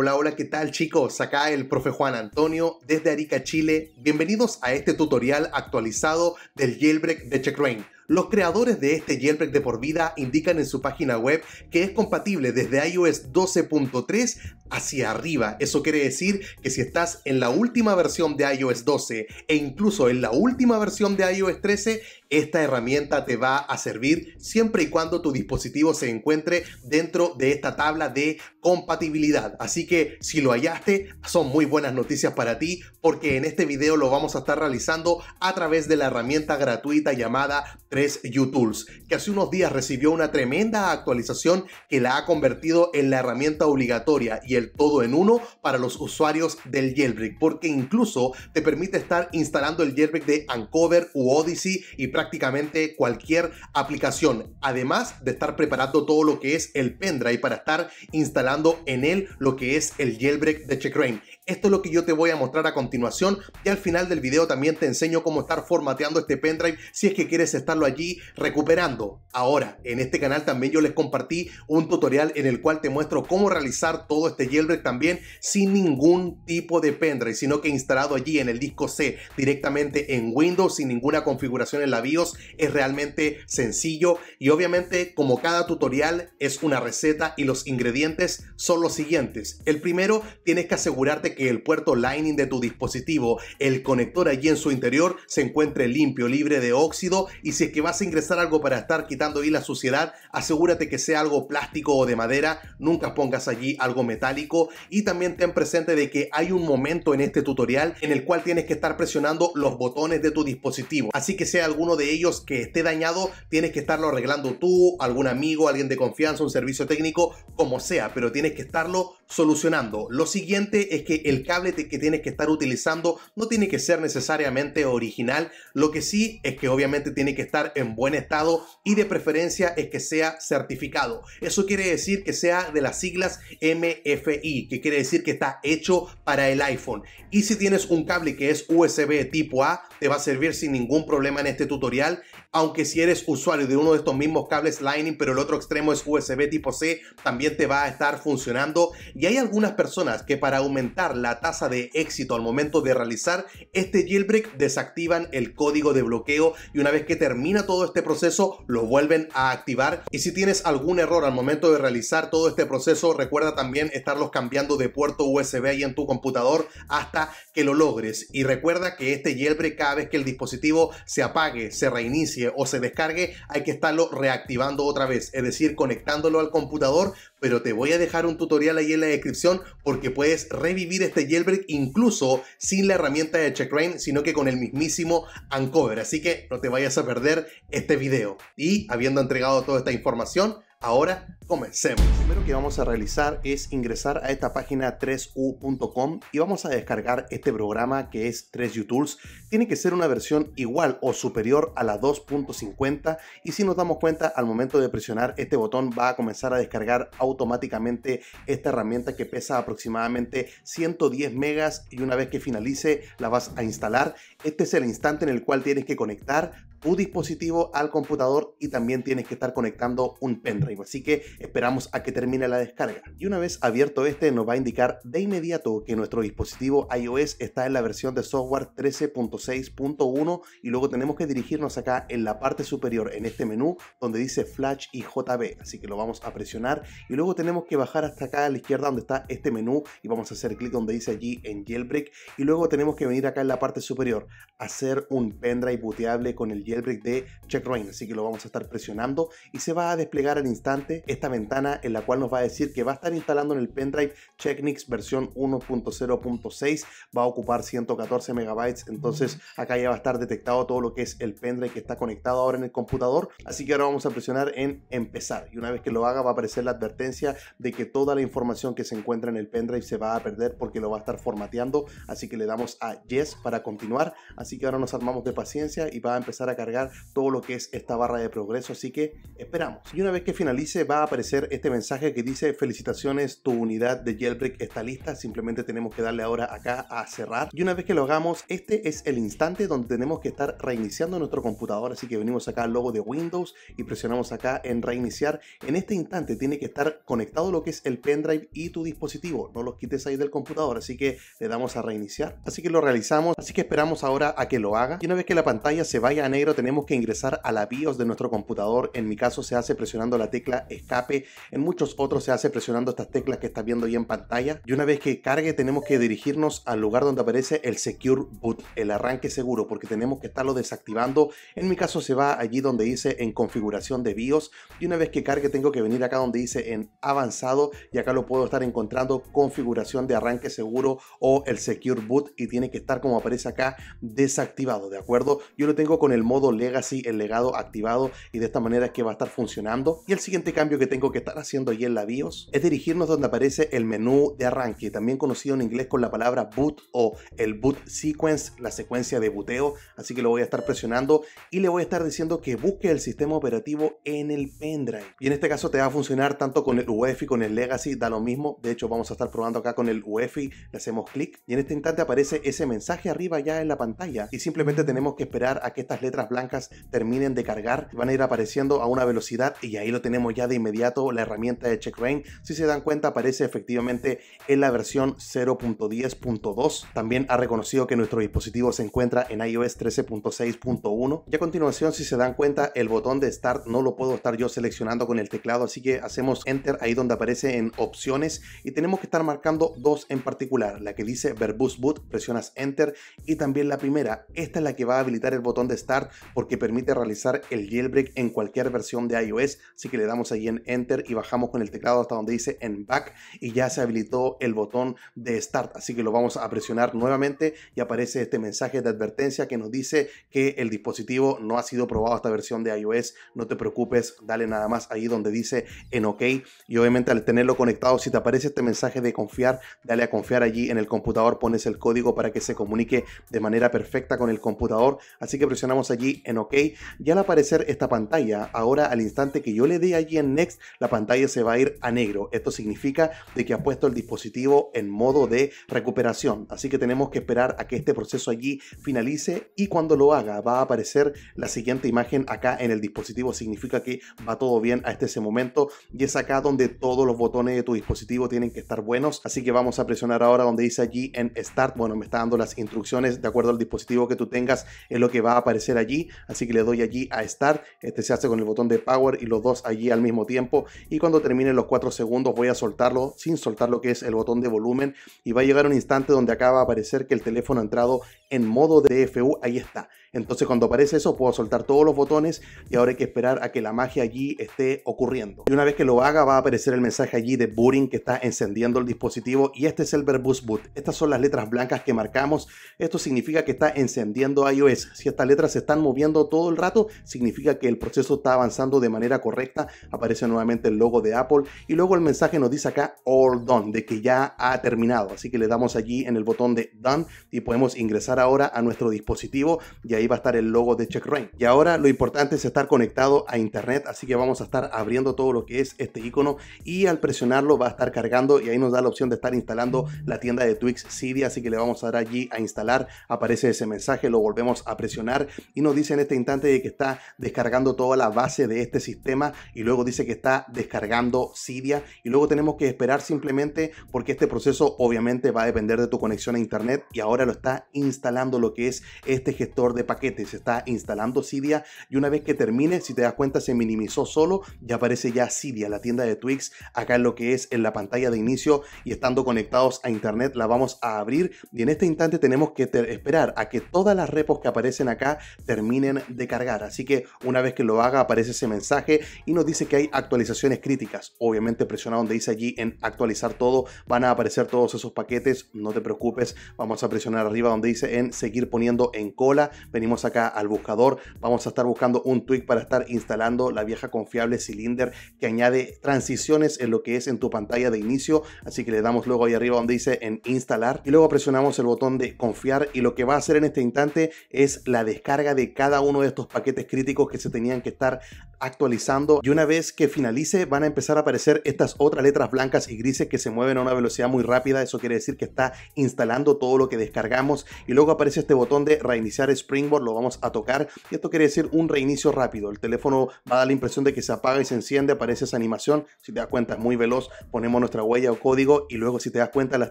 Hola, hola, ¿qué tal chicos? Acá el profe Juan Antonio desde Arica, Chile. Bienvenidos a este tutorial actualizado del jailbreak de CheckRain. Los creadores de este jailbreak de por vida indican en su página web que es compatible desde iOS 12.3 hacia arriba. Eso quiere decir que si estás en la última versión de iOS 12 e incluso en la última versión de iOS 13, esta herramienta te va a servir siempre y cuando tu dispositivo se encuentre dentro de esta tabla de compatibilidad. Así que si lo hallaste, son muy buenas noticias para ti porque en este video lo vamos a estar realizando a través de la herramienta gratuita llamada 3UTools, que hace unos días recibió una tremenda actualización que la ha convertido en la herramienta obligatoria y el todo en uno para los usuarios del jailbreak, porque incluso te permite estar instalando el jailbreak de Uncover u Odyssey y prácticamente cualquier aplicación, además de estar preparando todo lo que es el pendrive para estar instalando en él lo que es el jailbreak de Checkrain. Esto es lo que yo te voy a mostrar a continuación y al final del video también te enseño cómo estar formateando este pendrive si es que quieres estarlo allí recuperando. Ahora, en este canal también yo les compartí un tutorial en el cual te muestro cómo realizar todo este jailbreak también sin ningún tipo de pendrive, sino que instalado allí en el disco C directamente en Windows sin ninguna configuración en la BIOS. Es realmente sencillo y obviamente como cada tutorial es una receta y los ingredientes son los siguientes. El primero, tienes que asegurarte el puerto lining de tu dispositivo, el conector allí en su interior se encuentre limpio, libre de óxido y si es que vas a ingresar algo para estar quitando ahí la suciedad, asegúrate que sea algo plástico o de madera, nunca pongas allí algo metálico y también ten presente de que hay un momento en este tutorial en el cual tienes que estar presionando los botones de tu dispositivo, así que sea alguno de ellos que esté dañado, tienes que estarlo arreglando tú, algún amigo, alguien de confianza, un servicio técnico, como sea, pero tienes que estarlo solucionando. Lo siguiente es que el cable que tienes que estar utilizando no tiene que ser necesariamente original. Lo que sí es que obviamente tiene que estar en buen estado y de preferencia es que sea certificado. Eso quiere decir que sea de las siglas MFI, que quiere decir que está hecho para el iPhone. Y si tienes un cable que es USB tipo A, te va a servir sin ningún problema en este tutorial. Aunque si eres usuario de uno de estos mismos cables Lightning, pero el otro extremo es USB tipo C, también te va a estar funcionando y hay algunas personas que para aumentar la tasa de éxito al momento de realizar este jailbreak desactivan el código de bloqueo y una vez que termina todo este proceso lo vuelven a activar. Y si tienes algún error al momento de realizar todo este proceso, recuerda también estarlos cambiando de puerto USB ahí en tu computador hasta que lo logres. Y recuerda que este jailbreak cada vez que el dispositivo se apague, se reinicie o se descargue, hay que estarlo reactivando otra vez, es decir, conectándolo al computador, pero te voy a dejar un tutorial ahí en la descripción porque puedes revivir este jailbreak incluso sin la herramienta de check rain sino que con el mismísimo Uncover. Así que no te vayas a perder este video. Y habiendo entregado toda esta información, Ahora comencemos. Lo primero que vamos a realizar es ingresar a esta página 3u.com y vamos a descargar este programa que es 3u Tools. Tiene que ser una versión igual o superior a la 2.50 y si nos damos cuenta al momento de presionar este botón va a comenzar a descargar automáticamente esta herramienta que pesa aproximadamente 110 megas y una vez que finalice la vas a instalar este es el instante en el cual tienes que conectar tu dispositivo al computador y también tienes que estar conectando un pendrive. Así que esperamos a que termine la descarga. Y una vez abierto este nos va a indicar de inmediato que nuestro dispositivo iOS está en la versión de software 13.6.1 y luego tenemos que dirigirnos acá en la parte superior en este menú donde dice Flash y JB. Así que lo vamos a presionar y luego tenemos que bajar hasta acá a la izquierda donde está este menú y vamos a hacer clic donde dice allí en jailbreak y luego tenemos que venir acá en la parte superior hacer un pendrive bootable con el jailbreak de Checkrain, así que lo vamos a estar presionando y se va a desplegar al instante esta ventana en la cual nos va a decir que va a estar instalando en el pendrive Checknix versión 1.0.6, va a ocupar 114 megabytes, entonces acá ya va a estar detectado todo lo que es el pendrive que está conectado ahora en el computador, así que ahora vamos a presionar en empezar y una vez que lo haga va a aparecer la advertencia de que toda la información que se encuentra en el pendrive se va a perder porque lo va a estar formateando, así que le damos a yes para continuar así que ahora nos armamos de paciencia y va a empezar a cargar todo lo que es esta barra de progreso, así que esperamos. Y una vez que finalice va a aparecer este mensaje que dice felicitaciones, tu unidad de jailbreak está lista, simplemente tenemos que darle ahora acá a cerrar. Y una vez que lo hagamos, este es el instante donde tenemos que estar reiniciando nuestro computador, así que venimos acá al logo de Windows y presionamos acá en reiniciar. En este instante tiene que estar conectado lo que es el pendrive y tu dispositivo, no los quites ahí del computador, así que le damos a reiniciar. Así que lo realizamos, así que esperamos ahora a que lo haga. Y una vez que la pantalla se vaya a negro tenemos que ingresar a la BIOS de nuestro computador. En mi caso se hace presionando la tecla escape. En muchos otros se hace presionando estas teclas que estás viendo ahí en pantalla. Y una vez que cargue tenemos que dirigirnos al lugar donde aparece el Secure Boot, el arranque seguro, porque tenemos que estarlo desactivando. En mi caso se va allí donde dice en configuración de BIOS. Y una vez que cargue tengo que venir acá donde dice en avanzado. Y acá lo puedo estar encontrando configuración de arranque seguro o el Secure Boot. Y tiene que estar como aparece acá desactivado, ¿de acuerdo? Yo lo tengo con el modo legacy, el legado activado y de esta manera es que va a estar funcionando. Y el siguiente cambio que tengo que estar haciendo ahí en la BIOS es dirigirnos donde aparece el menú de arranque, también conocido en inglés con la palabra boot o el boot sequence, la secuencia de boteo así que lo voy a estar presionando y le voy a estar diciendo que busque el sistema operativo en el pendrive. Y en este caso te va a funcionar tanto con el UEFI, con el legacy, da lo mismo. De hecho vamos a estar probando acá con el UEFI, le hacemos clic y en este instante aparece ese mensaje arriba ya en la pantalla pantalla y simplemente tenemos que esperar a que estas letras blancas terminen de cargar. Van a ir apareciendo a una velocidad y ahí lo tenemos ya de inmediato la herramienta de check rain Si se dan cuenta aparece efectivamente en la versión 0.10.2. También ha reconocido que nuestro dispositivo se encuentra en iOS 13.6.1. Y a continuación si se dan cuenta el botón de Start no lo puedo estar yo seleccionando con el teclado así que hacemos Enter ahí donde aparece en opciones y tenemos que estar marcando dos en particular. La que dice Verbose Boot presionas Enter y también la primera. Esta es la que va a habilitar el botón de Start porque permite realizar el jailbreak en cualquier versión de iOS. Así que le damos allí en Enter y bajamos con el teclado hasta donde dice en Back y ya se habilitó el botón de Start. Así que lo vamos a presionar nuevamente y aparece este mensaje de advertencia que nos dice que el dispositivo no ha sido probado esta versión de iOS. No te preocupes, dale nada más ahí donde dice en OK. Y obviamente al tenerlo conectado, si te aparece este mensaje de confiar, dale a confiar allí en el computador, pones el código para que se comunique de manera perfecta con el computador, así que presionamos allí en OK y al aparecer esta pantalla, ahora al instante que yo le dé allí en Next, la pantalla se va a ir a negro. Esto significa de que ha puesto el dispositivo en modo de recuperación, así que tenemos que esperar a que este proceso allí finalice y cuando lo haga va a aparecer la siguiente imagen acá en el dispositivo, significa que va todo bien hasta ese momento y es acá donde todos los botones de tu dispositivo tienen que estar buenos, así que vamos a presionar ahora donde dice allí en Start, bueno me está dando las instrucciones de acuerdo al dispositivo que tú tengas es lo que va a aparecer allí. Así que le doy allí a Start. Este se hace con el botón de Power y los dos allí al mismo tiempo. Y cuando terminen los 4 segundos voy a soltarlo sin soltar lo que es el botón de volumen. Y va a llegar un instante donde acaba de aparecer que el teléfono ha entrado en modo de DFU. Ahí está. Entonces cuando aparece eso puedo soltar todos los botones y ahora hay que esperar a que la magia allí esté ocurriendo. Y una vez que lo haga va a aparecer el mensaje allí de booting que está encendiendo el dispositivo y este es el verbus boot. Estas son las letras blancas que marcamos. Esto significa que está encendiendo iOS. Si estas letras se están moviendo todo el rato significa que el proceso está avanzando de manera correcta. Aparece nuevamente el logo de Apple y luego el mensaje nos dice acá all done de que ya ha terminado. Así que le damos allí en el botón de done y podemos ingresar ahora a nuestro dispositivo ahí va a estar el logo de Check Y ahora lo importante es estar conectado a internet, así que vamos a estar abriendo todo lo que es este icono y al presionarlo va a estar cargando y ahí nos da la opción de estar instalando la tienda de Twix City, así que le vamos a dar allí a instalar, aparece ese mensaje, lo volvemos a presionar y nos dice en este instante de que está descargando toda la base de este sistema y luego dice que está descargando Cydia y luego tenemos que esperar simplemente porque este proceso obviamente va a depender de tu conexión a internet y ahora lo está instalando lo que es este gestor de paquete se está instalando Cydia y una vez que termine, si te das cuenta, se minimizó solo ya aparece ya Cydia, la tienda de Twix, acá en lo que es en la pantalla de inicio y estando conectados a internet la vamos a abrir y en este instante tenemos que esperar a que todas las repos que aparecen acá terminen de cargar. Así que una vez que lo haga aparece ese mensaje y nos dice que hay actualizaciones críticas. Obviamente presiona donde dice allí en actualizar todo, van a aparecer todos esos paquetes, no te preocupes, vamos a presionar arriba donde dice en seguir poniendo en cola, venimos acá al buscador, vamos a estar buscando un tweak para estar instalando la vieja confiable Cylinder que añade transiciones en lo que es en tu pantalla de inicio, así que le damos luego ahí arriba donde dice en instalar y luego presionamos el botón de confiar y lo que va a hacer en este instante es la descarga de cada uno de estos paquetes críticos que se tenían que estar actualizando y una vez que finalice van a empezar a aparecer estas otras letras blancas y grises que se mueven a una velocidad muy rápida, eso quiere decir que está instalando todo lo que descargamos y luego aparece este botón de reiniciar Spring lo vamos a tocar. Y esto quiere decir un reinicio rápido. El teléfono va a dar la impresión de que se apaga y se enciende, aparece esa animación. Si te das cuenta, es muy veloz. Ponemos nuestra huella o código y luego, si te das cuenta, las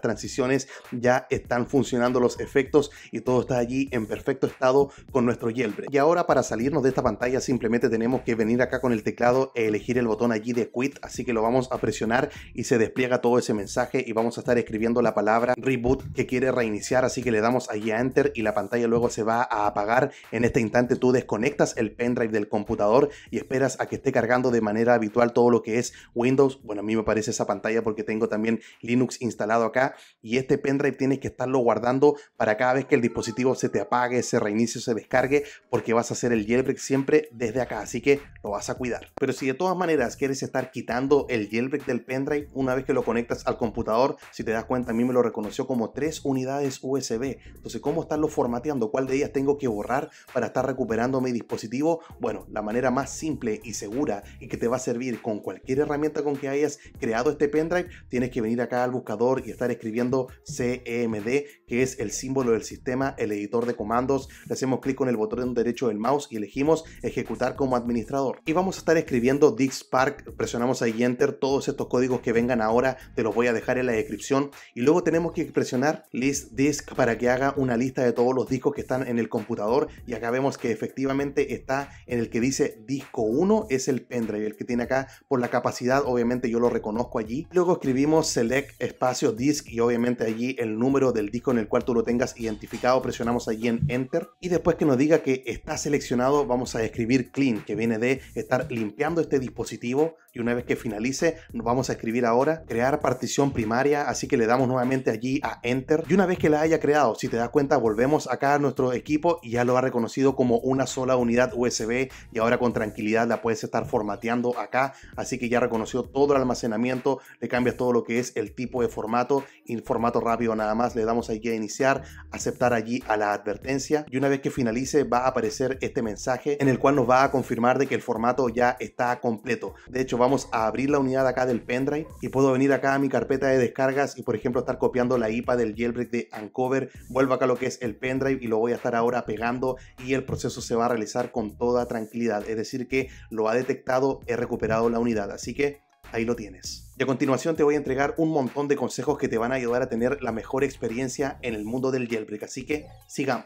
transiciones ya están funcionando los efectos y todo está allí en perfecto estado con nuestro jailbreak. Y ahora, para salirnos de esta pantalla, simplemente tenemos que venir acá con el teclado e elegir el botón allí de quit. Así que lo vamos a presionar y se despliega todo ese mensaje y vamos a estar escribiendo la palabra reboot que quiere reiniciar. Así que le damos allí a enter y la pantalla luego se va a apagar en este instante tú desconectas el pendrive del computador y esperas a que esté cargando de manera habitual todo lo que es Windows. Bueno, a mí me parece esa pantalla porque tengo también Linux instalado acá y este pendrive tienes que estarlo guardando para cada vez que el dispositivo se te apague, se reinicie, se descargue, porque vas a hacer el jailbreak siempre desde acá, así que lo vas a cuidar. Pero si de todas maneras quieres estar quitando el jailbreak del pendrive una vez que lo conectas al computador, si te das cuenta a mí me lo reconoció como tres unidades USB. Entonces, ¿cómo estarlo formateando? ¿Cuál de ellas tengo que borrar para estar recuperando mi dispositivo? Bueno, la manera más simple y segura y que te va a servir con cualquier herramienta con que hayas creado este pendrive, tienes que venir acá al buscador y estar escribiendo CMD e que es el símbolo del sistema, el editor de comandos. Le hacemos clic con el botón derecho del mouse y elegimos ejecutar como administrador. Y vamos a estar escribiendo park, presionamos ahí Enter, todos estos códigos que vengan ahora te los voy a dejar en la descripción. Y luego tenemos que presionar List Disk para que haga una lista de todos los discos que están en el computador. Y acá vemos que efectivamente está en el que dice disco 1, es el pendrive, el que tiene acá por la capacidad, obviamente yo lo reconozco allí. Luego escribimos select espacio disk y obviamente allí el número del disco el cual tú lo tengas identificado, presionamos allí en Enter y después que nos diga que está seleccionado vamos a escribir Clean, que viene de estar limpiando este dispositivo y una vez que finalice nos vamos a escribir ahora crear partición primaria, así que le damos nuevamente allí a Enter y una vez que la haya creado, si te das cuenta volvemos acá a nuestro equipo y ya lo ha reconocido como una sola unidad USB y ahora con tranquilidad la puedes estar formateando acá, así que ya reconoció todo el almacenamiento, le cambias todo lo que es el tipo de formato en formato rápido nada más, le damos allí a iniciar, aceptar allí a la advertencia y una vez que finalice va a aparecer este mensaje en el cual nos va a confirmar de que el formato ya está completo. De hecho vamos a abrir la unidad acá del pendrive y puedo venir acá a mi carpeta de descargas y por ejemplo estar copiando la IPA del jailbreak de Uncover, vuelvo acá a lo que es el pendrive y lo voy a estar ahora pegando y el proceso se va a realizar con toda tranquilidad, es decir que lo ha detectado, he recuperado la unidad, así que ahí lo tienes. Y a continuación te voy a entregar un montón de consejos que te van a ayudar a tener la mejor experiencia en el mundo del jailbreak, así que sigamos.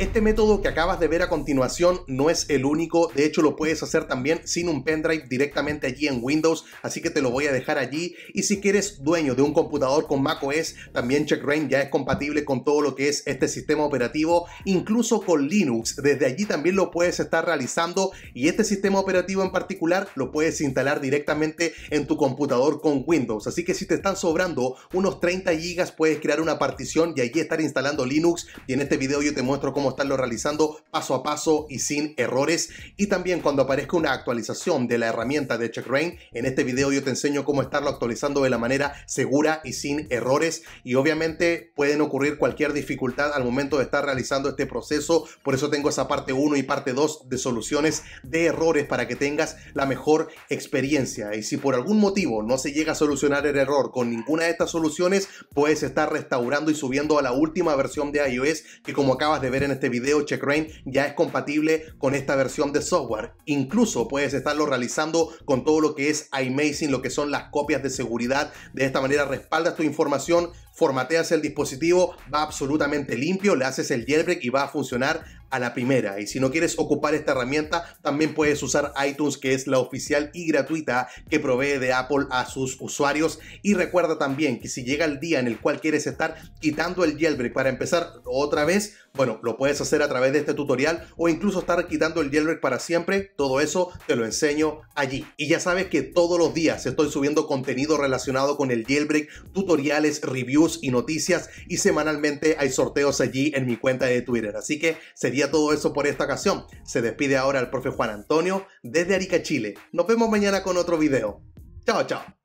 Este método que acabas de ver a continuación no es el único, de hecho lo puedes hacer también sin un pendrive directamente allí en Windows, así que te lo voy a dejar allí. Y si quieres dueño de un computador con macOS, también CheckRain ya es compatible con todo lo que es este sistema operativo, incluso con Linux. Desde allí también lo puedes estar realizando y este sistema operativo en particular lo puedes instalar directamente en tu computador con Windows. Así que si te están sobrando unos 30 GB puedes crear una partición y allí estar instalando Linux y en este video yo te muestro cómo estarlo realizando paso a paso y sin errores. Y también cuando aparezca una actualización de la herramienta de CheckRain, en este video yo te enseño cómo estarlo actualizando de la manera segura y sin errores. Y obviamente pueden ocurrir cualquier dificultad al momento de estar realizando este proceso. Por eso tengo esa parte 1 y parte 2 de soluciones de errores para que tengas la mejor experiencia. Y si por algún motivo no se llega a solucionar el error con ninguna de estas soluciones, puedes estar restaurando y subiendo a la última versión de iOS que como acabas de ver en este video, rain ya es compatible con esta versión de software. Incluso puedes estarlo realizando con todo lo que es iMazing, lo que son las copias de seguridad. De esta manera respaldas tu información formateas el dispositivo, va absolutamente limpio, le haces el jailbreak y va a funcionar a la primera. Y si no quieres ocupar esta herramienta, también puedes usar iTunes, que es la oficial y gratuita que provee de Apple a sus usuarios. Y recuerda también que si llega el día en el cual quieres estar quitando el jailbreak para empezar otra vez, bueno, lo puedes hacer a través de este tutorial o incluso estar quitando el jailbreak para siempre. Todo eso te lo enseño allí. Y ya sabes que todos los días estoy subiendo contenido relacionado con el jailbreak, tutoriales, reviews y noticias y semanalmente hay sorteos allí en mi cuenta de Twitter. Así que sería todo eso por esta ocasión. Se despide ahora el profe Juan Antonio desde Arica, Chile. Nos vemos mañana con otro video. Chao, chao.